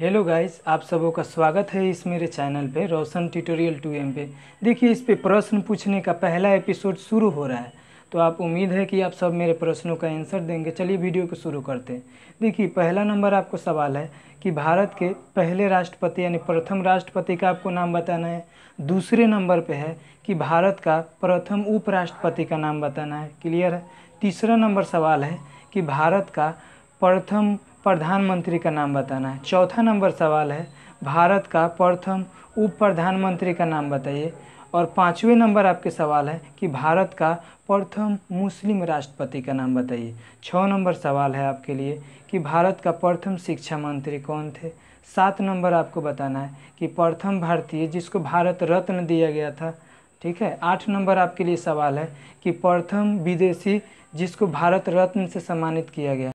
hello guys आप सबों का स्वागत है इस मेरे चैनल पे रोशन ट्यूटोरियल टू एम पे देखिए इस पे प्रश्न पूछने का पहला एपिसोड शुरू हो रहा है तो आप उम्मीद है कि आप सब मेरे प्रश्नों का आंसर देंगे चलिए वीडियो को शुरू करते हैं देखिए पहला नंबर आपको सवाल है कि भारत के पहले राष्ट्रपति यानी प्रथम राष्ट्रपति का आपको नाम बताना है दूसरे नंबर पर है कि भारत का प्रथम उपराष्ट्रपति का नाम बताना है क्लियर है तीसरा नंबर सवाल है कि भारत का प्रथम प्रधानमंत्री का नाम बताना है चौथा नंबर सवाल है भारत का प्रथम उप प्रधानमंत्री का नाम बताइए और पाँचवें नंबर आपके सवाल है कि भारत का प्रथम मुस्लिम राष्ट्रपति का नाम बताइए छः नंबर सवाल है आपके लिए कि भारत का प्रथम शिक्षा मंत्री कौन थे सात नंबर आपको बताना है कि प्रथम भारतीय जिसको भारत रत्न दिया गया था ठीक है आठ नंबर आपके लिए सवाल है कि प्रथम विदेशी जिसको भारत रत्न से सम्मानित किया गया